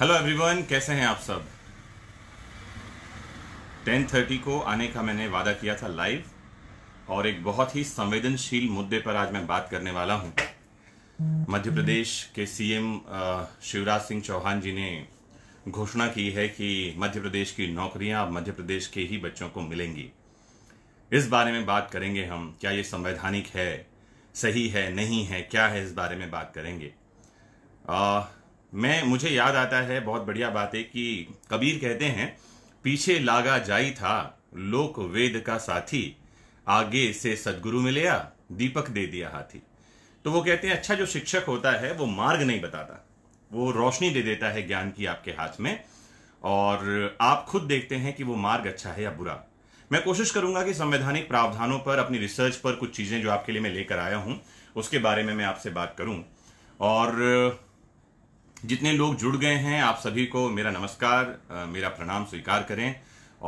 Hello everyone कैसे हैं आप सब 10:30 को आने का मैंने वादा किया था लाइव और एक बहुत ही संवेदनशील मुद्दे पर आज मैं बात करने वाला हूं मध्य प्रदेश के सीएम शिवराज सिंह चौहान जी ने घोषणा की है कि मध्य प्रदेश की नौकरियां अब मध्य प्रदेश के ही बच्चों को मिलेंगी इस बारे में बात करेंगे हम क्या ये संवैधानिक है सही है नहीं है क्या है इस बारे में बात करेंगे आ, मैं मुझे याद आता है बहुत बढ़िया बात है कि कबीर कहते हैं पीछे लागा जाई था लोक वेद का साथी आगे से सदगुरु मिलया दीपक दे दिया हाथी तो वो कहते हैं अच्छा जो शिक्षक होता है वो मार्ग नहीं बताता वो रोशनी दे देता है ज्ञान की आपके हाथ में और आप खुद देखते हैं कि वो मार्ग अच्छा है या बुरा मैं कोशिश करूंगा कि संवैधानिक प्रावधानों पर अपनी रिसर्च पर कुछ चीज़ें जो आपके लिए मैं लेकर आया हूं उसके बारे में मैं आपसे बात करूं और जितने लोग जुड़ गए हैं आप सभी को मेरा नमस्कार मेरा प्रणाम स्वीकार करें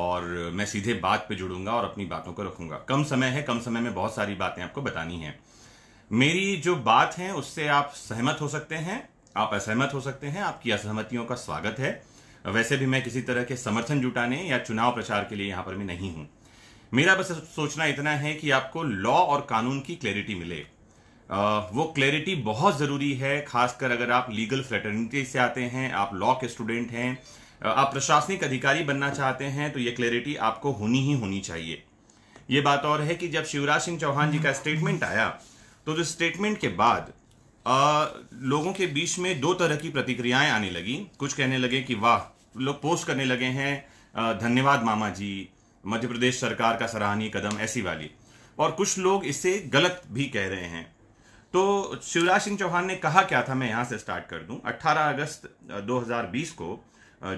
और मैं सीधे बात पे जुड़ूंगा और अपनी बातों को रखूंगा कम समय है कम समय में बहुत सारी बातें आपको बतानी हैं मेरी जो बात है उससे आप सहमत हो सकते हैं आप असहमत हो सकते हैं आपकी असहमतियों का स्वागत है वैसे भी मैं किसी तरह के समर्थन जुटाने या चुनाव प्रचार के लिए यहाँ पर मैं नहीं हूँ मेरा बस सोचना इतना है कि आपको लॉ और कानून की क्लैरिटी मिले वो क्लैरिटी बहुत ज़रूरी है खासकर अगर आप लीगल फ्रेटर्निटी से आते हैं आप लॉ के स्टूडेंट हैं आप प्रशासनिक अधिकारी बनना चाहते हैं तो ये क्लैरिटी आपको होनी ही होनी चाहिए ये बात और है कि जब शिवराज सिंह चौहान जी का स्टेटमेंट आया तो जो स्टेटमेंट के बाद आ, लोगों के बीच में दो तरह की प्रतिक्रियाएं आने लगी कुछ कहने लगे कि वाह लोग पोस्ट करने लगे हैं धन्यवाद मामा जी मध्य प्रदेश सरकार का सराहनीय कदम ऐसी वाली और कुछ लोग इसे गलत भी कह रहे हैं तो शिवराज सिंह चौहान ने कहा क्या था मैं यहां से स्टार्ट कर दूं 18 अगस्त 2020 को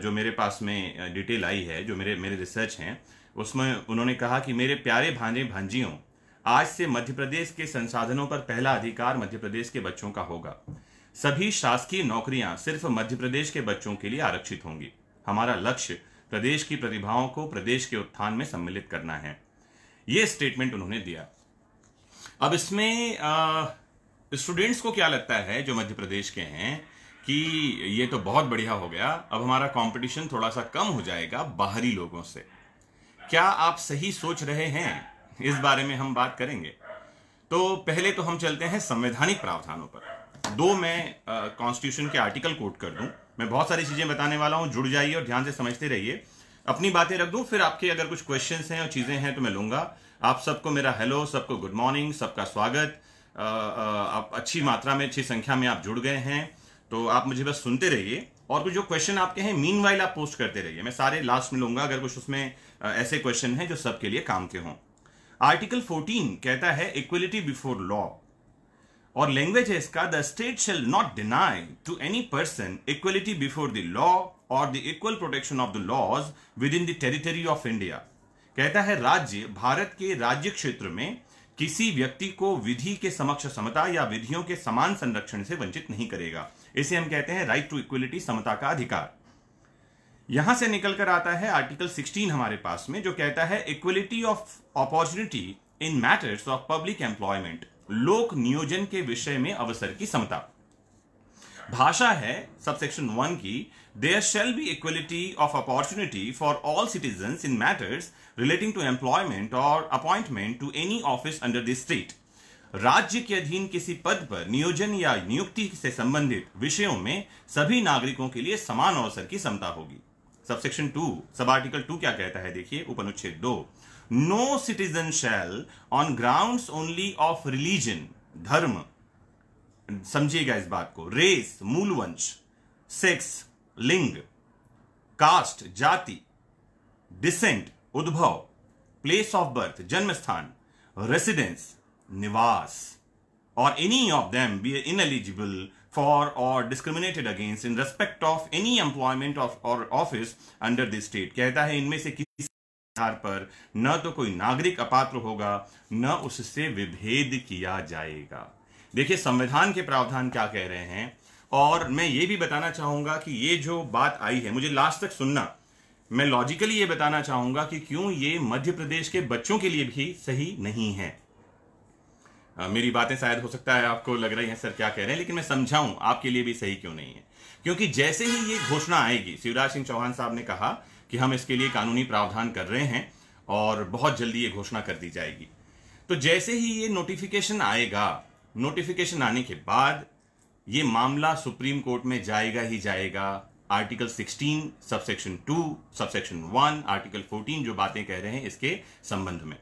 जो मेरे पास में डिटेल आई है जो मेरे मेरे रिसर्च हैं उसमें उन्होंने कहा कि मेरे प्यारे भांजे भांजियों आज से मध्य प्रदेश के संसाधनों पर पहला अधिकार मध्य प्रदेश के बच्चों का होगा सभी शासकीय नौकरियां सिर्फ मध्य प्रदेश के बच्चों के लिए आरक्षित होंगी हमारा लक्ष्य प्रदेश की प्रतिभाओं को प्रदेश के उत्थान में सम्मिलित करना है यह स्टेटमेंट उन्होंने दिया अब इसमें आ, स्टूडेंट्स तो को क्या लगता है जो मध्य प्रदेश के हैं कि ये तो बहुत बढ़िया हो गया अब हमारा कंपटीशन थोड़ा सा कम हो जाएगा बाहरी लोगों से क्या आप सही सोच रहे हैं इस बारे में हम बात करेंगे तो पहले तो हम चलते हैं संवैधानिक प्रावधानों पर दो मैं कॉन्स्टिट्यूशन के आर्टिकल कोट कर दूं मैं बहुत सारी चीजें बताने वाला हूं जुड़ जाइए और ध्यान से समझते रहिए अपनी बातें रख दूं फिर आपके अगर कुछ क्वेश्चंस हैं और चीजें हैं तो मैं लूंगा आप सबको मेरा हेलो सबको गुड मॉर्निंग सबका स्वागत आप अच्छी मात्रा में अच्छी संख्या में आप जुड़ गए हैं तो आप मुझे बस सुनते रहिए और कुछ जो क्वेश्चन आपके हैं मीन वाइल आप पोस्ट करते रहिए मैं सारे लास्ट में लूंगा अगर कुछ उसमें ऐसे क्वेश्चन हैं जो सबके लिए काम के हों आर्टिकल 14 कहता है इक्वलिटी बिफोर लॉ और लैंग्वेज है इसका the state shall not deny to any person equality before the law or the equal protection of the laws within the territory of India कहता है राज्य भारत के राज्य क्षेत्र में किसी व्यक्ति को विधि के समक्ष समता या विधियों के समान संरक्षण से वंचित नहीं करेगा इसे हम कहते हैं राइट टू इक्वलिटी समता का अधिकार यहां से निकलकर आता है आर्टिकल 16 हमारे पास में जो कहता है equality of opportunity in matters of public employment लोक नियोजन के विषय में अवसर की समता भाषा है सबसेक्शन वन की there shall be equality of opportunity for all citizen in matters relating to employment or appointment to any office under this state राज्य के अधीन किसी पद पर नियोजन या नियुक्ति से संबंधित विषयों में सभी नागरिकों के लिए समान अवसर की समता होगी subsection two sub article two क्या कहता है देखिए उपनुच्छेद दो no citizen shall on ground only of religion धर्म समझिएगा इस बात को रेस मूल वंश सेक्स लिंग कास्ट जाति डिसेंट उद्भव प्लेस ऑफ बर्थ जन्म स्थान रेसिडेंस निवास or any of them be ineligible for or discriminated against in respect of any employment of or office under this state कहता है इनमें से किसी आधार पर न तो कोई नागरिक अपात्र होगा न उससे विभेद किया जाएगा देखिए संविधान के प्रावधान क्या कह रहे हैं और मैं ये भी बताना चाहूंगा कि ये जो बात आई है मुझे लास्ट तक सुनना मैं लॉजिकली ये बताना चाहूंगा कि क्यों ये मध्य प्रदेश के बच्चों के लिए भी सही नहीं है आ, मेरी बातें शायद हो सकता है आपको लग रही है सर क्या कह रहे हैं लेकिन मैं समझाऊं आपके लिए भी सही क्यों नहीं है क्योंकि जैसे ही ये घोषणा आएगी शिवराज सिंह चौहान साहब ने कहा कि हम इसके लिए कानूनी प्रावधान कर रहे हैं और बहुत जल्दी ये घोषणा कर दी जाएगी तो जैसे ही ये नोटिफिकेशन आएगा नोटिफिकेशन आने के बाद ये मामला सुप्रीम कोर्ट में जाएगा ही जाएगा आर्टिकल 16 सबसेक्शन 2 सबसेक्शन 1 आर्टिकल 14 जो बातें कह रहे हैं इसके संबंध में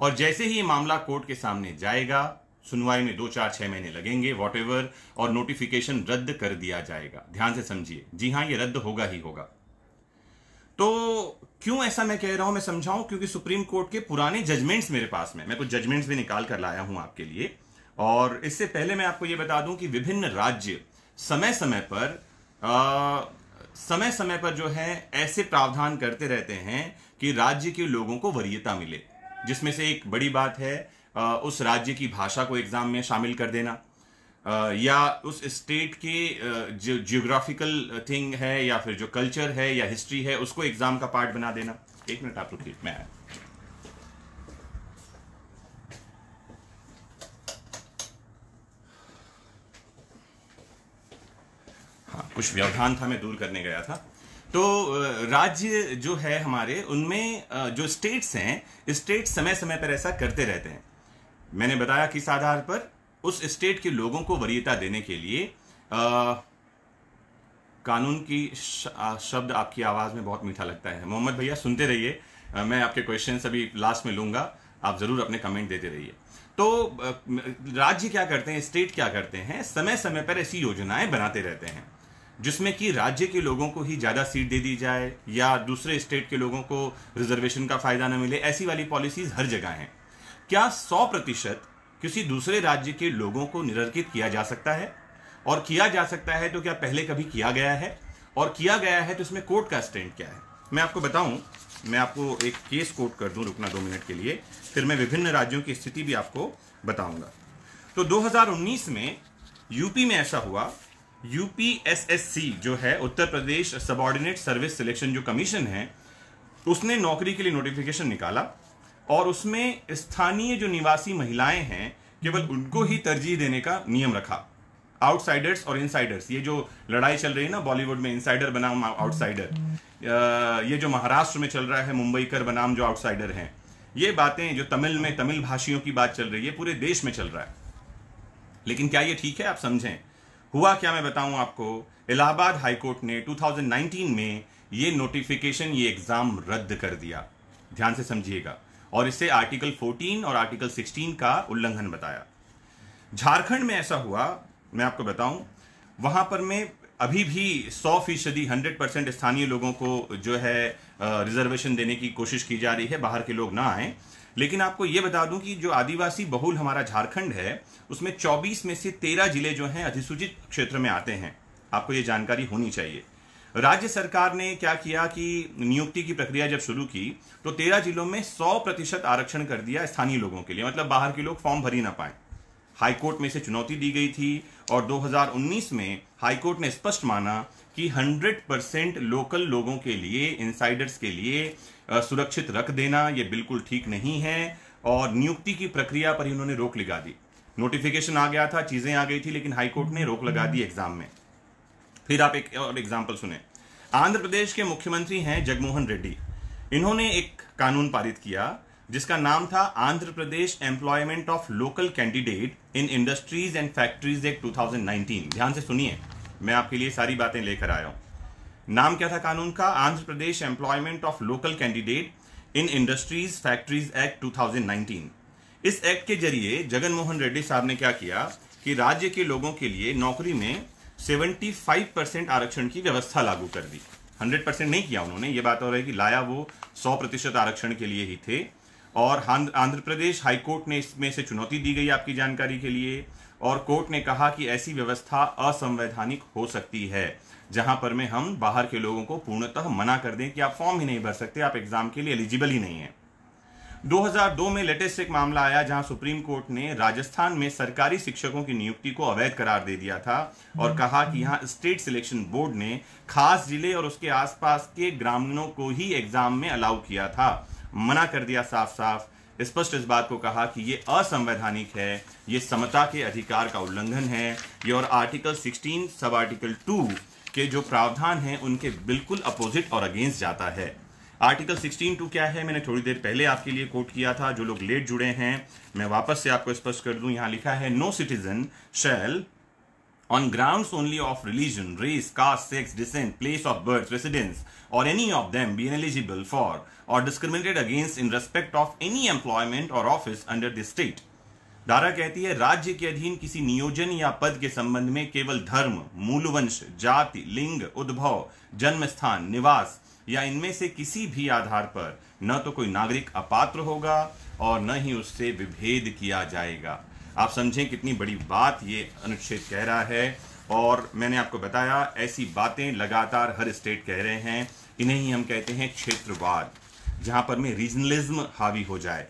और जैसे ही ये मामला कोर्ट के सामने जाएगा सुनवाई में दो चार छह महीने लगेंगे वॉट और नोटिफिकेशन रद्द कर दिया जाएगा ध्यान से समझिए जी हाँ ये रद्द होगा ही होगा तो क्यों ऐसा मैं कह रहा हूं मैं समझाऊं क्योंकि सुप्रीम कोर्ट के पुराने जजमेंट्स मेरे पास में मैं कुछ जजमेंट्स भी निकाल कर लाया हूं आपके लिए और इससे पहले मैं आपको ये बता दूं कि विभिन्न राज्य समय समय पर आ, समय समय पर जो है ऐसे प्रावधान करते रहते हैं कि राज्य के लोगों को वरीयता मिले जिसमें से एक बड़ी बात है आ, उस राज्य की भाषा को एग्जाम में शामिल कर देना आ, या उस स्टेट के जो जियोग्राफिकल थिंग है या फिर जो कल्चर है या हिस्ट्री है उसको एग्जाम का पार्ट बना देना एक मिनट आप रुकिए मैं आया कुछ व्यवधान था मैं दूर करने गया था तो राज्य जो है हमारे उनमें जो स्टेट्स हैं स्टेट समय समय पर ऐसा करते रहते हैं मैंने बताया किस आधार पर उस स्टेट के लोगों को वरीयता देने के लिए आ, कानून की शब्द आपकी आवाज़ में बहुत मीठा लगता है मोहम्मद भैया सुनते रहिए मैं आपके क्वेश्चन अभी लास्ट में लूंगा आप ज़रूर अपने कमेंट देते रहिए तो राज्य क्या करते हैं स्टेट क्या करते हैं समय समय पर ऐसी योजनाएं बनाते रहते हैं जिसमें कि राज्य के लोगों को ही ज़्यादा सीट दे दी जाए या दूसरे स्टेट के लोगों को रिजर्वेशन का फ़ायदा न मिले ऐसी वाली पॉलिसीज़ हर जगह हैं क्या सौ प्रतिशत किसी दूसरे राज्य के लोगों को निरर्कित किया जा सकता है और किया जा सकता है तो क्या पहले कभी किया गया है और किया गया है तो इसमें कोर्ट का स्टैंड क्या है मैं आपको बताऊं मैं आपको एक केस कोट कर दूं रुकना दो मिनट के लिए फिर मैं विभिन्न राज्यों की स्थिति भी आपको बताऊंगा तो 2019 में यूपी में ऐसा हुआ यूपीएसएससी जो है Uttar Pradesh subordinate service selection जो कमीशन है उसने नौकरी के लिए नोटिफिकेशन निकाला और उसमें स्थानीय जो निवासी महिलाएं हैं केवल हम्म। उनको ही तरजीह देने का नियम रखा आउटसाइडर्स और इनसाइडर्स ये जो लड़ाई चल रही है ना बॉलीवुड में इनसाइडर बनाम आउटसाइडर हम्म। ये जो महाराष्ट्र में चल रहा है मुंबई कर बनाम जो आउटसाइडर हैं ये बातें जो तमिल में तमिल भाषियों की बात चल रही है पूरे देश में चल रहा है लेकिन क्या ये ठीक है आप समझें हुआ क्या मैं बताऊं आपको इलाहाबाद हाईकोर्ट ने 2019 में ये नोटिफिकेशन ये एग्जाम रद्द कर दिया ध्यान से समझिएगा और इसे आर्टिकल 14 और आर्टिकल 16 का उल्लंघन बताया झारखंड में ऐसा हुआ मैं आपको बताऊं वहां पर मैं अभी भी 100 फीसदी हंड्रेड परसेंट स्थानीय लोगों को जो है रिजर्वेशन देने की कोशिश की जा रही है बाहर के लोग ना आए लेकिन आपको ये बता दूं कि जो आदिवासी बहुल हमारा झारखंड है उसमें 24 में से 13 जिले जो हैं अधिसूचित क्षेत्र में आते हैं आपको ये जानकारी होनी चाहिए राज्य सरकार ने क्या किया कि नियुक्ति की प्रक्रिया जब शुरू की तो तेरह जिलों में सौ प्रतिशत आरक्षण कर दिया स्थानीय लोगों के लिए मतलब बाहर के लोग फॉर्म भर ही ना पाए हाईकोर्ट में इसे चुनौती दी गई थी और 2019 में हाईकोर्ट ने स्पष्ट माना कि 100 परसेंट लोकल लोगों के लिए इनसाइडर्स के लिए सुरक्षित रख देना ये बिल्कुल ठीक नहीं है और नियुक्ति की प्रक्रिया पर इन्होंने रोक लगा दी नोटिफिकेशन आ गया था चीजें आ गई थी लेकिन हाईकोर्ट ने रोक लगा दी एग्जाम में फिर आप एक और एग्जाम्पल सुने आंध्र प्रदेश के मुख्यमंत्री हैं जगमोहन रेड्डी इन्होंने एक कानून पारित किया जिसका नाम था Andhra Pradesh employment of local candidate in industries and factories act 2019 ध्यान से सुनिए मैं आपके लिए सारी बातें लेकर आया हूं नाम क्या था कानून का Andhra Pradesh employment of local candidate in industries factories act 2019 इस एक्ट के जरिए जगनमोहन रेड्डी साहब ने क्या किया कि राज्य के लोगों के लिए नौकरी में 75 परसेंट आरक्षण की व्यवस्था लागू कर दी 100 परसेंट नहीं किया उन्होंने ये बात हो रही है कि लाया वो 100 प्रतिशत आरक्षण के लिए ही थे और आंध्र प्रदेश हाईकोर्ट ने इसमें से चुनौती दी गई आपकी जानकारी के लिए और कोर्ट ने कहा कि ऐसी व्यवस्था असंवैधानिक हो सकती है जहां पर में हम बाहर के लोगों को पूर्णतः मना कर दें कि आप फॉर्म ही नहीं भर सकते आप एग्जाम के लिए एलिजिबल ही नहीं है 2002 में लेटेस्ट एक मामला आया जहां सुप्रीम कोर्ट ने राजस्थान में सरकारी शिक्षकों की नियुक्ति को अवैध करार दे दिया था और कहा कि यहां स्टेट सिलेक्शन बोर्ड ने खास जिले और उसके आसपास के ग्रामीणों को ही एग्जाम में अलाउ किया था मना कर दिया साफ साफ स्पष्ट इस बात को कहा कि ये असंवैधानिक है ये समता के अधिकार का उल्लंघन है ये और आर्टिकल 16 सब आर्टिकल टू के जो प्रावधान हैं उनके बिल्कुल अपोजिट और अगेंस्ट जाता है आर्टिकल 16 टू क्या है मैंने थोड़ी देर पहले आपके लिए कोट किया था जो लोग लेट जुड़े हैं मैं वापस से आपको स्पष्ट कर दूं यहां लिखा है no citizen shall on ground only of religion race caste sex descent place of birth residence or any of them be eligible for or discriminated against in respect of any employment or office under the state धारा कहती है राज्य के अधीन किसी नियोजन या पद के संबंध में केवल धर्म मूलवंश जाति लिंग उद्भव जन्म स्थान निवास या इनमें से किसी भी आधार पर न तो कोई नागरिक अपात्र होगा और न ही उससे विभेद किया जाएगा आप समझें कितनी बड़ी बात ये अनुच्छेद कह रहा है और मैंने आपको बताया ऐसी बातें लगातार हर स्टेट कह रहे हैं इन्हें ही हम कहते हैं क्षेत्रवाद जहां पर में रीजनलिज्म हावी हो जाए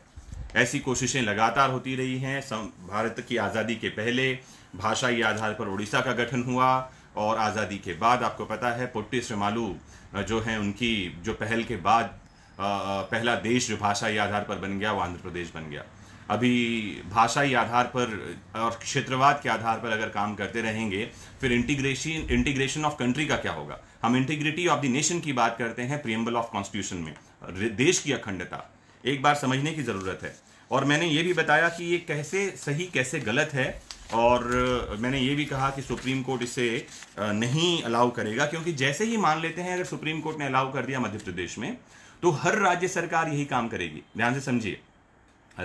ऐसी कोशिशें लगातार होती रही हैं भारत की आज़ादी के पहले भाषाई आधार पर उड़ीसा का गठन हुआ और आज़ादी के बाद आपको पता है पुट्टी श्रमालू जो हैं उनकी जो पहल के बाद पहला देश जो भाषाई आधार पर बन गया वो आंध्र प्रदेश बन गया अभी भाषाई आधार पर और क्षेत्रवाद के आधार पर अगर काम करते रहेंगे फिर इंटीग्रेशन इंटीग्रेशन ऑफ कंट्री का क्या होगा हम इंटीग्रिटी ऑफ द नेशन की बात करते हैं प्रियम्बल ऑफ कॉन्स्टिट्यूशन में देश की अखंडता एक बार समझने की ज़रूरत है और मैंने ये भी बताया कि ये कैसे सही कैसे गलत है और मैंने ये भी कहा कि सुप्रीम कोर्ट इसे नहीं अलाउ करेगा क्योंकि जैसे ही मान लेते हैं अगर सुप्रीम कोर्ट ने अलाउ कर दिया मध्य प्रदेश में तो हर राज्य सरकार यही काम करेगी ध्यान से समझिए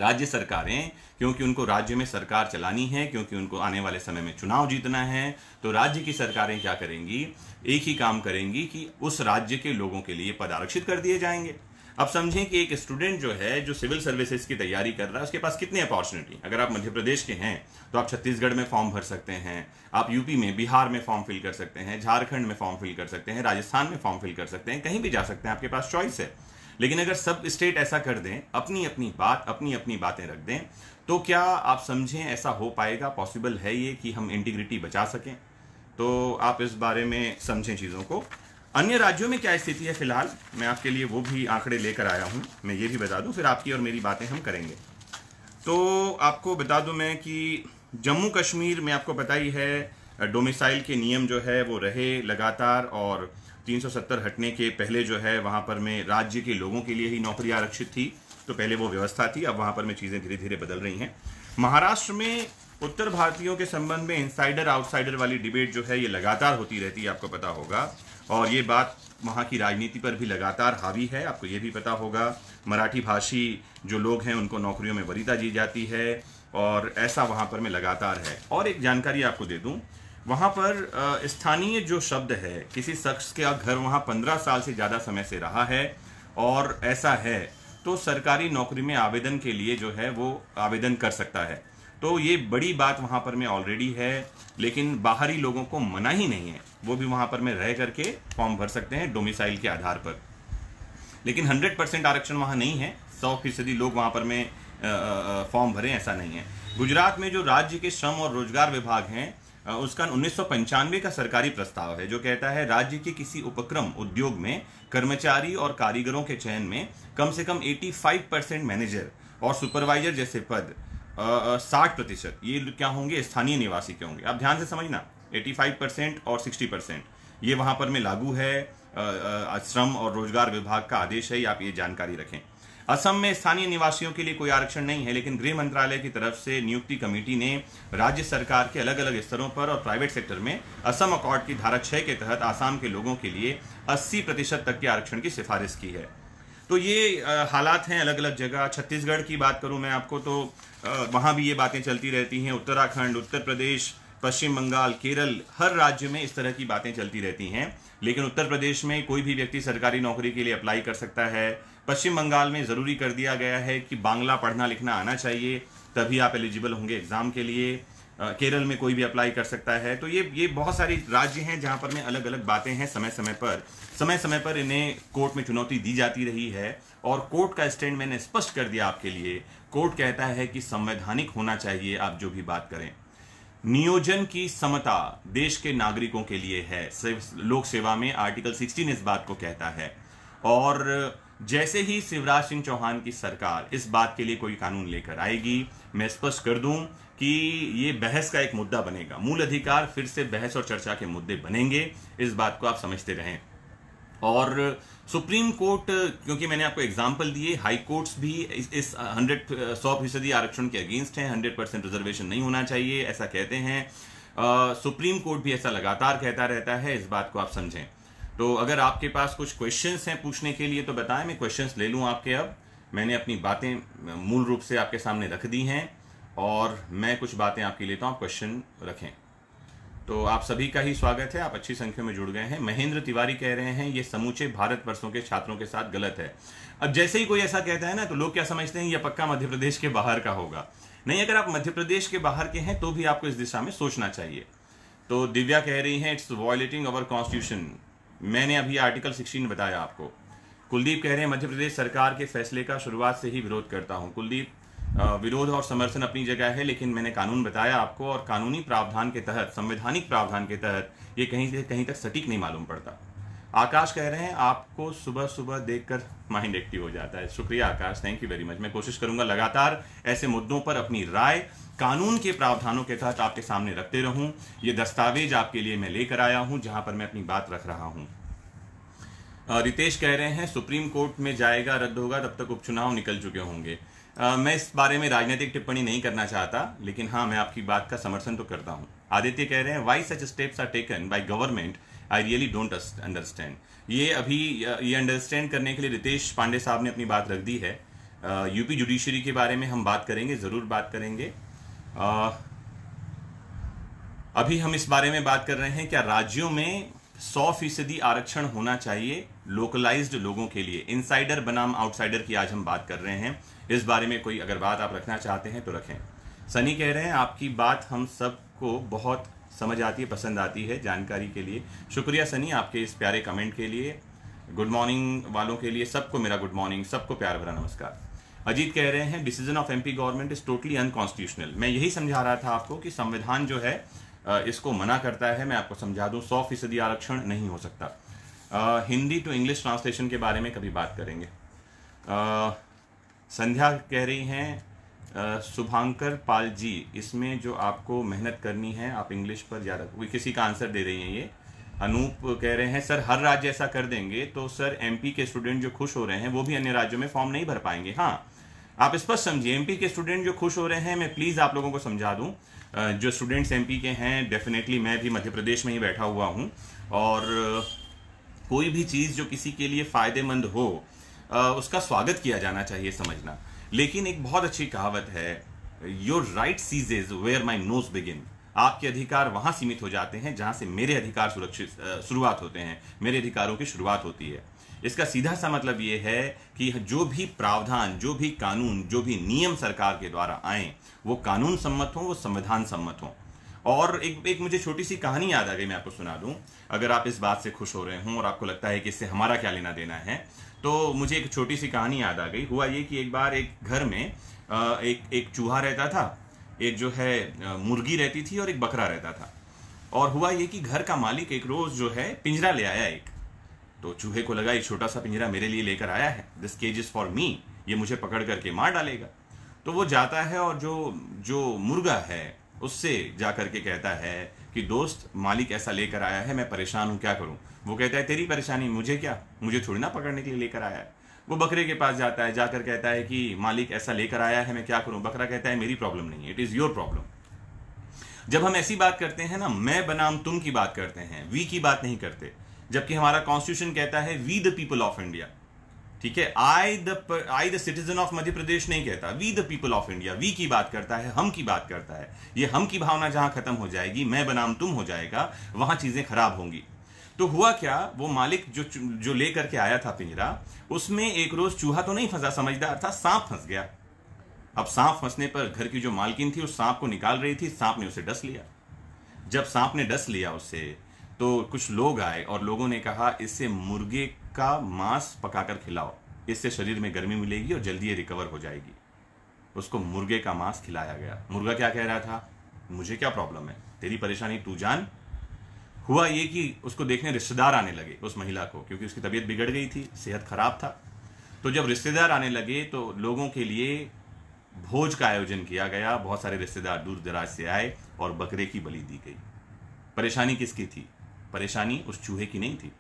राज्य सरकारें क्योंकि उनको राज्य में सरकार चलानी है क्योंकि उनको आने वाले समय में चुनाव जीतना है तो राज्य की सरकारें क्या करेंगी एक ही काम करेंगी कि उस राज्य के लोगों के लिए पद आरक्षित कर दिए जाएंगे अब समझें कि एक स्टूडेंट जो है जो सिविल सर्विसेज की तैयारी कर रहा है उसके पास कितनी अपॉर्चुनिटी अगर आप मध्य प्रदेश के हैं तो आप छत्तीसगढ़ में फॉर्म भर सकते हैं आप यूपी में बिहार में फॉर्म फिल कर सकते हैं झारखंड में फॉर्म फिल कर सकते हैं राजस्थान में फॉर्म फिल कर सकते हैं कहीं भी जा सकते हैं आपके पास चॉइस है लेकिन अगर सब स्टेट ऐसा कर दें अपनी अपनी बात अपनी अपनी बातें रख दें तो क्या आप समझें ऐसा हो पाएगा पॉसिबल है ये कि हम इंटीग्रिटी बचा सकें तो आप इस बारे में समझें चीज़ों को अन्य राज्यों में क्या स्थिति है फिलहाल मैं आपके लिए वो भी आंकड़े लेकर आया हूँ मैं ये भी बता दूँ फिर आपकी और मेरी बातें हम करेंगे तो आपको बता दूँ मैं कि जम्मू कश्मीर में आपको पता ही है डोमिसाइल के नियम जो है वो रहे लगातार और 370 हटने के पहले जो है वहाँ पर मैं राज्य के लोगों के लिए ही नौकरी आरक्षित थी तो पहले वो व्यवस्था थी अब वहाँ पर मैं चीज़ें धीरे धीरे बदल रही हैं महाराष्ट्र में उत्तर भारतीयों के संबंध में इनसाइडर आउटसाइडर वाली डिबेट जो है ये लगातार होती रहती है आपको पता होगा और ये बात वहाँ की राजनीति पर भी लगातार हावी है आपको ये भी पता होगा मराठी भाषी जो लोग हैं उनको नौकरियों में वरीता दी जाती है और ऐसा वहाँ पर मैं लगातार है और एक जानकारी आपको दे दूँ वहाँ पर स्थानीय जो शब्द है किसी शख्स का घर वहाँ पंद्रह साल से ज़्यादा समय से रहा है और ऐसा है तो सरकारी नौकरी में आवेदन के लिए जो है वो आवेदन कर सकता है तो ये बड़ी बात वहां पर में ऑलरेडी है लेकिन बाहरी लोगों को मना ही नहीं है वो भी वहां पर में रह करके फॉर्म भर सकते हैं डोमिसाइल के आधार पर लेकिन हंड्रेड परसेंट आरक्षण वहां नहीं है सौ फीसदी लोग वहां पर में फॉर्म भरे ऐसा नहीं है गुजरात में जो राज्य के श्रम और रोजगार विभाग हैं उसका उन्नीस का सरकारी प्रस्ताव है जो कहता है राज्य के किसी उपक्रम उद्योग में कर्मचारी और कारीगरों के चयन में कम से कम 85 परसेंट मैनेजर और सुपरवाइजर जैसे पद साठ प्रतिशत ये क्या होंगे स्थानीय निवासी के होंगे आप ध्यान से समझना 85 परसेंट और 60 परसेंट ये वहां पर में लागू है श्रम और रोजगार विभाग का आदेश है आप ये जानकारी रखें असम में स्थानीय निवासियों के लिए कोई आरक्षण नहीं है लेकिन गृह मंत्रालय की तरफ से नियुक्ति कमेटी ने राज्य सरकार के अलग अलग स्तरों पर और प्राइवेट सेक्टर में असम अकॉर्ड की धारा छः के तहत आसाम के लोगों के लिए 80 प्रतिशत तक के आरक्षण की सिफारिश की है तो ये हालात हैं अलग अलग जगह छत्तीसगढ़ की बात करूँ मैं आपको तो वहाँ भी ये बातें चलती रहती हैं उत्तराखंड उत्तर प्रदेश पश्चिम बंगाल केरल हर राज्य में इस तरह की बातें चलती रहती हैं लेकिन उत्तर प्रदेश में कोई भी व्यक्ति सरकारी नौकरी के लिए अप्लाई कर सकता है पश्चिम बंगाल में ज़रूरी कर दिया गया है कि बांग्ला पढ़ना लिखना आना चाहिए तभी आप एलिजिबल होंगे एग्ज़ाम के लिए केरल में कोई भी अप्लाई कर सकता है तो ये ये बहुत सारी राज्य हैं जहाँ पर में अलग अलग बातें हैं समय समय पर समय समय पर इन्हें कोर्ट में चुनौती दी जाती रही है और कोर्ट का स्टैंड मैंने स्पष्ट कर दिया आपके लिए कोर्ट कहता है कि संवैधानिक होना चाहिए आप जो भी बात करें नियोजन की समता देश के नागरिकों के लिए है लोक सेवा में आर्टिकल 16 इस बात को कहता है और जैसे ही शिवराज सिंह चौहान की सरकार इस बात के लिए कोई कानून लेकर आएगी मैं स्पष्ट कर दूं कि ये बहस का एक मुद्दा बनेगा मूल अधिकार फिर से बहस और चर्चा के मुद्दे बनेंगे इस बात को आप समझते रहें और सुप्रीम कोर्ट क्योंकि मैंने आपको एग्जाम्पल दिए हाई कोर्ट्स भी इस हंड्रेड सौ फीसदी आरक्षण के अगेंस्ट हैं हंड्रेड परसेंट रिजर्वेशन नहीं होना चाहिए ऐसा कहते हैं सुप्रीम कोर्ट भी ऐसा लगातार कहता रहता है इस बात को आप समझें तो अगर आपके पास कुछ क्वेश्चंस हैं पूछने के लिए तो बताएं मैं क्वेश्चंस ले लूँ आपके अब मैंने अपनी बातें मूल रूप से आपके सामने रख दी हैं और मैं कुछ बातें आपके लेता तो हूँ आप क्वेश्चन रखें तो आप सभी का ही स्वागत है आप अच्छी संख्या में जुड़ गए हैं महेंद्र तिवारी कह रहे हैं ये समूचे भारत वर्षों के छात्रों के साथ गलत है अब जैसे ही कोई ऐसा कहता है ना तो लोग क्या समझते हैं यह पक्का मध्य प्रदेश के बाहर का होगा नहीं अगर आप मध्य प्रदेश के बाहर के हैं तो भी आपको इस दिशा में सोचना चाहिए तो दिव्या कह रही है इट्स वॉयलेटिंग अवर कॉन्स्टिट्यूशन मैंने अभी आर्टिकल सिक्सटीन बताया आपको कुलदीप कह रहे हैं मध्य प्रदेश सरकार के फैसले का शुरुआत से ही विरोध करता हूं कुलदीप विरोध और समर्थन अपनी जगह है लेकिन मैंने कानून बताया आपको और कानूनी प्रावधान के तहत संवैधानिक प्रावधान के तहत ये कहीं से कहीं तक सटीक नहीं मालूम पड़ता आकाश कह रहे हैं आपको सुबह सुबह देखकर माइंड एक्टिव हो जाता है शुक्रिया Aakash thank you very much मैं कोशिश करूंगा लगातार ऐसे मुद्दों पर अपनी राय कानून के प्रावधानों के तहत आपके सामने रखते रहूं ये दस्तावेज आपके लिए मैं लेकर आया हूं जहां पर मैं अपनी बात रख रहा हूं रितेश कह रहे हैं सुप्रीम कोर्ट में जाएगा रद्द होगा तब तक उपचुनाव निकल चुके होंगे मैं इस बारे में राजनीतिक टिप्पणी नहीं करना चाहता लेकिन हाँ मैं आपकी बात का समर्थन तो करता हूँ आदित्य कह रहे हैं why such steps are taken by government I really don't understand ये अभी ये अंडरस्टैंड करने के लिए रितेश पांडे साहब ने अपनी बात रख दी है यूपी जुडिशरी के बारे में हम बात करेंगे ज़रूर बात करेंगे अभी हम इस बारे में बात कर रहे हैं क्या राज्यों में सौ फीसदी आरक्षण होना चाहिए लोकलाइज्ड लोगों के लिए इनसाइडर बनाम आउटसाइडर की आज हम बात कर रहे हैं इस बारे में कोई अगर बात आप रखना चाहते हैं तो रखें सनी कह रहे हैं आपकी बात हम सबको बहुत समझ आती है पसंद आती है जानकारी के लिए शुक्रिया सनी आपके इस प्यारे कमेंट के लिए गुड मॉर्निंग वालों के लिए सबको मेरा गुड मॉर्निंग सबको प्यार भरा नमस्कार अजीत कह रहे हैं decision of MP government is totally unconstitutional मैं यही समझा रहा था आपको कि संविधान जो है इसको मना करता है मैं आपको समझा दूँ सौ फीसदी आरक्षण नहीं हो सकता आ, हिंदी टू इंग्लिश ट्रांसलेशन के बारे में कभी बात करेंगे आ, संध्या कह रही हैं शुभांकर पाल जी इसमें जो आपको मेहनत करनी है आप इंग्लिश पर ज़्यादा कोई किसी का आंसर दे रही हैं ये अनूप कह रहे हैं सर हर राज्य ऐसा कर देंगे तो सर एमपी के स्टूडेंट जो खुश हो रहे हैं वो भी अन्य राज्यों में फॉर्म नहीं भर पाएंगे हाँ आप स्पष्ट समझिए एमपी के स्टूडेंट जो खुश हो रहे हैं मैं प्लीज़ आप लोगों को समझा दूं जो स्टूडेंट्स एमपी के हैं डेफिनेटली मैं भी मध्य प्रदेश में ही बैठा हुआ हूँ और कोई भी चीज़ जो किसी के लिए फ़ायदेमंद हो उसका स्वागत किया जाना चाहिए समझना लेकिन एक बहुत अच्छी कहावत है your right ceases where my nose begins आपके अधिकार वहाँ सीमित हो जाते हैं जहाँ से मेरे अधिकार सुरक्षित शुरुआत होते हैं मेरे अधिकारों की शुरुआत होती है इसका सीधा सा मतलब ये है कि जो भी प्रावधान जो भी कानून जो भी नियम सरकार के द्वारा आए वो कानून सम्मत हों वो संविधान सम्मत हों और एक एक मुझे छोटी सी कहानी याद आ गई मैं आपको सुना दूं अगर आप इस बात से खुश हो रहे हों और आपको लगता है कि इससे हमारा क्या लेना देना है तो मुझे एक छोटी सी कहानी याद आ गई हुआ ये कि एक बार एक घर में एक एक चूहा रहता था एक जो है मुर्गी रहती थी और एक बकरा रहता था और हुआ ये कि घर का मालिक एक रोज़ जो है पिंजरा ले आया एक तो चूहे को लगा एक छोटा सा पिंजरा मेरे लिए लेकर आया है this cage is for me ये मुझे पकड़ करके मार डालेगा तो वो जाता है और जो जो मुर्गा है उससे जा करके कहता है कि दोस्त मालिक ऐसा लेकर आया है मैं परेशान हूं क्या करूं वो कहता है तेरी परेशानी मुझे क्या मुझे थोड़ी ना पकड़ने के लिए लेकर आया है वो बकरे के पास जाता है जाकर कहता है कि मालिक ऐसा लेकर आया है मैं क्या करूं बकरा कहता है मेरी प्रॉब्लम नहीं इट इज़ योर प्रॉब्लम जब हम ऐसी बात करते हैं ना मैं बनाम तुम की बात करते हैं वी की बात नहीं करते जबकि हमारा कॉन्स्टिट्यूशन कहता है we the people of India ठीक है I the I the citizen of Madhya Pradesh नहीं कहता we the people of India we की बात करता है हम की बात करता है ये हम की भावना जहां खत्म हो जाएगी मैं बनाम तुम हो जाएगा वहां चीजें खराब होंगी तो हुआ क्या वो मालिक जो जो लेकर के आया था पिंजरा उसमें एक रोज चूहा तो नहीं फंसा समझदार था सांप फंस गया अब सांप फंसने पर घर की जो मालकिन थी उस सांप को निकाल रही थी सांप ने उसे डस लिया जब सांप ने डस लिया उसे तो कुछ लोग आए और लोगों ने कहा इससे मुर्गे का मांस पकाकर खिलाओ इससे शरीर में गर्मी मिलेगी और जल्दी ये रिकवर हो जाएगी उसको मुर्गे का मांस खिलाया गया मुर्गा क्या कह रहा था मुझे क्या प्रॉब्लम है तेरी परेशानी तू जान हुआ ये कि उसको देखने रिश्तेदार आने लगे उस महिला को क्योंकि उसकी तबीयत बिगड़ गई थी सेहत खराब था तो जब रिश्तेदार आने लगे तो लोगों के लिए भोज का आयोजन किया गया बहुत सारे रिश्तेदार दूर दराज से आए और बकरे की बलि दी गई परेशानी किसकी थी परेशानी उस चूहे की नहीं थी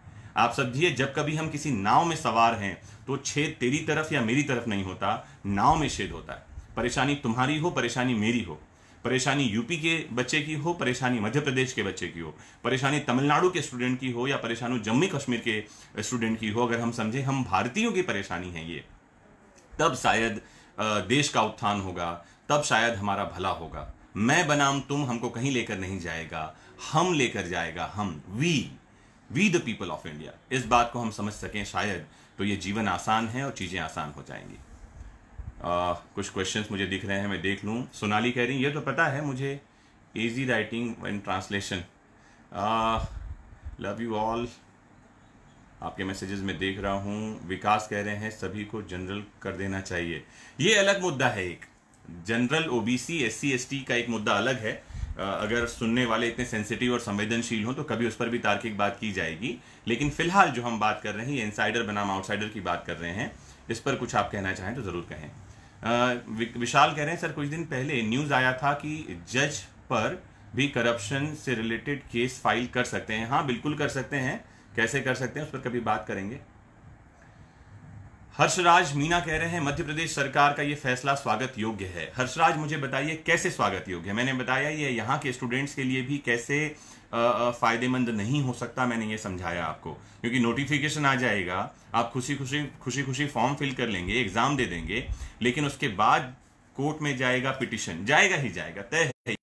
आप समझिए जब कभी हम किसी नाव में सवार हैं तो छेद तेरी तरफ या मेरी तरफ नहीं होता नाव में छेद होता है परेशानी तुम्हारी हो परेशानी मेरी हो परेशानी यूपी के बच्चे की हो परेशानी मध्य प्रदेश के बच्चे की हो परेशानी तमिलनाडु के स्टूडेंट की हो या परेशानी जम्मू कश्मीर के स्टूडेंट की हो अगर हम समझे हम भारतीयों की परेशानी है ये तब शायद देश का उत्थान होगा तब शायद हमारा भला होगा मैं बनाम तुम हमको कहीं लेकर नहीं जाएगा हम लेकर जाएगा हम we we the people of India इस बात को हम समझ सकें शायद तो ये जीवन आसान है और चीज़ें आसान हो जाएंगी आ, कुछ क्वेश्चंस मुझे दिख रहे हैं मैं देख लूँ सोनाली कह रही ये तो पता है मुझे easy writing and translation love you all आपके मैसेजेस में देख रहा हूँ विकास कह रहे हैं सभी को जनरल कर देना चाहिए ये अलग मुद्दा है एक जनरल ओबीसी एससी एसटी का एक मुद्दा अलग है अगर सुनने वाले इतने सेंसिटिव और संवेदनशील हों तो कभी उस पर भी तार्किक बात की जाएगी लेकिन फिलहाल जो हम बात कर रहे हैं ये इनसाइडर बनाम आउटसाइडर की बात कर रहे हैं इस पर कुछ आप कहना चाहें तो ज़रूर कहें विशाल कह रहे हैं सर कुछ दिन पहले न्यूज़ आया था कि जज पर भी करप्शन से रिलेटेड केस फाइल कर सकते हैं हाँ बिल्कुल कर सकते हैं कैसे कर सकते हैं उस पर कभी बात करेंगे हर्षराज मीना कह रहे हैं मध्य प्रदेश सरकार का यह फैसला स्वागत योग्य है हर्षराज मुझे बताइए कैसे स्वागत योग्य है मैंने बताया ये यहाँ के स्टूडेंट्स के लिए भी कैसे फायदेमंद नहीं हो सकता मैंने ये समझाया आपको क्योंकि नोटिफिकेशन आ जाएगा आप खुशी खुशी खुशी खुशी फॉर्म फिल कर लेंगे एग्जाम दे देंगे लेकिन उसके बाद कोर्ट में जाएगा पिटिशन जाएगा ही जाएगा तय है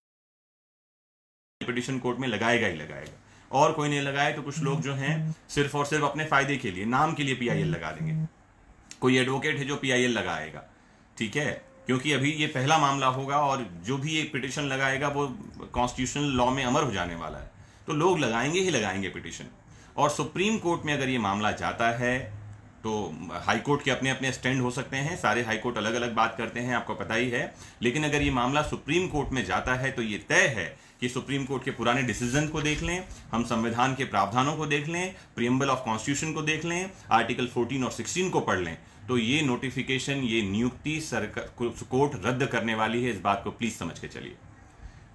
पिटिशन कोर्ट में लगाएगा ही लगाएगा और कोई नहीं लगाए तो कुछ लोग जो हैं सिर्फ और सिर्फ अपने फायदे के लिए नाम के लिए पीआईएल लगा देंगे कोई एडवोकेट है जो पीआईएल लगाएगा ठीक है क्योंकि अभी ये पहला मामला होगा और जो भी एक पिटिशन लगाएगा वो कॉन्स्टिट्यूशनल लॉ में अमर हो जाने वाला है तो लोग लगाएंगे ही लगाएंगे पिटिशन और सुप्रीम कोर्ट में अगर ये मामला जाता है तो हाई कोर्ट के अपने अपने स्टैंड हो सकते हैं सारे हाई कोर्ट अलग अलग बात करते हैं आपको पता ही है लेकिन अगर ये मामला सुप्रीम कोर्ट में जाता है तो ये तय है कि सुप्रीम कोर्ट के पुराने डिसीजन को देख लें हम संविधान के प्रावधानों को देख लें प्रियम्बल ऑफ कॉन्स्टिट्यूशन को देख लें आर्टिकल 14 और 16 को पढ़ लें तो ये नोटिफिकेशन ये नियुक्ति सरकार कोर्ट रद्द करने वाली है इस बात को प्लीज़ समझ के चलिए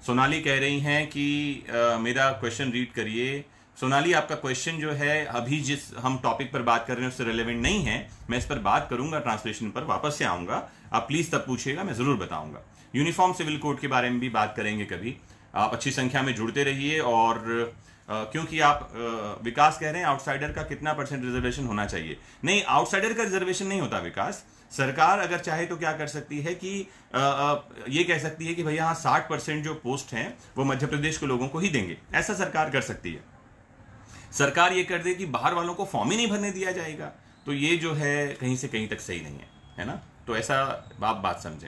सोनाली कह रही हैं कि आ, मेरा क्वेश्चन रीड करिए सोनाली आपका क्वेश्चन जो है अभी जिस हम टॉपिक पर बात कर रहे हैं उससे रिलेवेंट नहीं है मैं इस पर बात करूंगा ट्रांसलेशन पर वापस से आऊंगा आप प्लीज तब पूछिएगा मैं जरूर बताऊंगा यूनिफॉर्म सिविल कोड के बारे में भी बात करेंगे कभी आप अच्छी संख्या में जुड़ते रहिए और आ, क्योंकि आप आ, विकास कह रहे हैं आउटसाइडर का कितना परसेंट रिजर्वेशन होना चाहिए नहीं आउटसाइडर का रिजर्वेशन नहीं होता विकास सरकार अगर चाहे तो क्या कर सकती है कि यह ये कह सकती है कि भैया हाँ साठ परसेंट जो पोस्ट हैं वो मध्य प्रदेश के लोगों को ही देंगे ऐसा सरकार कर सकती है सरकार ये कर दे कि बाहर वालों को फॉर्म ही नहीं भरने दिया जाएगा तो ये जो है कहीं से कहीं तक सही नहीं है है ना तो ऐसा आप बात समझें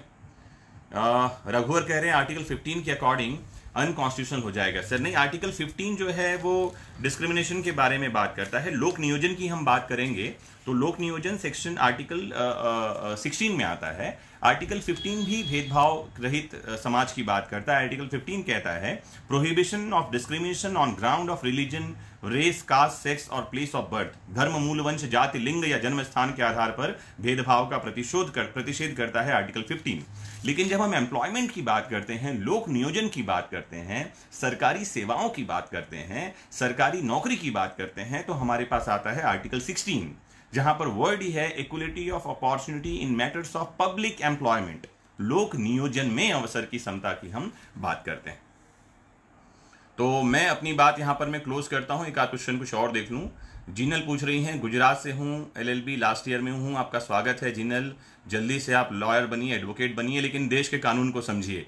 रघुवर कह रहे हैं आर्टिकल 15 के अकॉर्डिंग अनकॉन्स्टिट्यूशन हो जाएगा सर नहीं आर्टिकल 15 जो है वो डिस्क्रिमिनेशन के बारे में बात करता है लोक नियोजन की हम बात करेंगे तो लोक नियोजन सेक्शन आर्टिकल सिक्सटीन में आता है आर्टिकल 15 भी भेदभाव रहित समाज की बात करता है आर्टिकल 15 कहता है prohibition of discrimination on ground of religion race caste sex or place of birth धर्म मूल वंश जाति लिंग या जन्म स्थान के आधार पर भेदभाव का प्रतिशोध कर प्रतिषेध करता है आर्टिकल 15 लेकिन जब हम एम्प्लॉयमेंट की बात करते हैं लोक नियोजन की बात करते हैं सरकारी सेवाओं की बात करते हैं सरकारी नौकरी की बात करते हैं तो हमारे पास आता है आर्टिकल सिक्सटीन जहां पर वर्ड ही है equality of opportunity in matters of public employment लोक नियोजन में अवसर की क्षमता की हम बात करते हैं तो मैं अपनी बात यहां पर मैं क्लोज करता हूं एक आध क्वेश्चन कुछ और देख लूं जिनल पूछ रही हैं गुजरात से हूं एलएलबी लास्ट ईयर में हूं आपका स्वागत है जिनल जल्दी से आप लॉयर बनिए एडवोकेट बनिए लेकिन देश के कानून को समझिए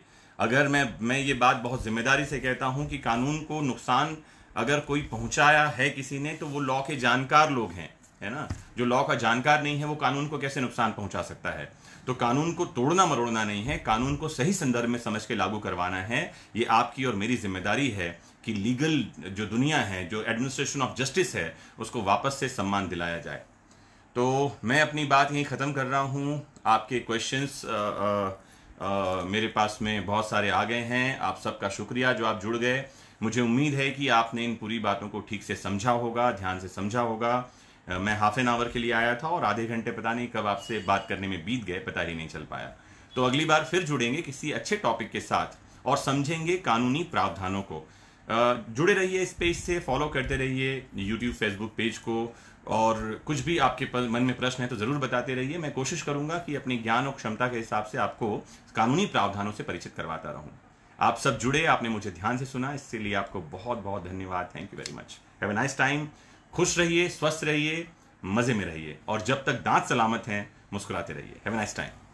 अगर मैं मैं ये बात बहुत जिम्मेदारी से कहता हूं कि कानून को नुकसान अगर कोई पहुंचाया है किसी ने तो वो लॉ के जानकार लोग हैं है ना जो लॉ का जानकार नहीं है वो कानून को कैसे नुकसान पहुंचा सकता है तो कानून को तोड़ना मरोड़ना नहीं है कानून को सही संदर्भ में समझ के लागू करवाना है ये आपकी और मेरी जिम्मेदारी है कि लीगल जो दुनिया है जो एडमिनिस्ट्रेशन ऑफ जस्टिस है उसको वापस से सम्मान दिलाया जाए तो मैं अपनी बात यहीं ख़त्म कर रहा हूँ आपके क्वेश्चंस मेरे पास में बहुत सारे आ गए हैं आप सबका शुक्रिया जो आप जुड़ गए मुझे उम्मीद है कि आपने इन पूरी बातों को ठीक से समझा होगा ध्यान से समझा होगा मैं हाफ एन आवर के लिए आया था और आधे घंटे पता नहीं कब आपसे बात करने में बीत गए पता ही नहीं चल पाया तो अगली बार फिर जुड़ेंगे किसी अच्छे टॉपिक के साथ और समझेंगे कानूनी प्रावधानों को जुड़े रहिए इस पेज से फॉलो करते रहिए यूट्यूब फेसबुक पेज को और कुछ भी आपके मन में प्रश्न है तो ज़रूर बताते रहिए मैं कोशिश करूंगा कि अपने ज्ञान और क्षमता के हिसाब से आपको कानूनी प्रावधानों से परिचित करवाता रहूं आप सब जुड़े आपने मुझे ध्यान से सुना इसके लिए आपको बहुत बहुत धन्यवाद thank you very much have a nice time खुश रहिए स्वस्थ रहिए मज़े में रहिए और जब तक दांत सलामत हैं मुस्कुराते रहिए हैव नाइस टाइम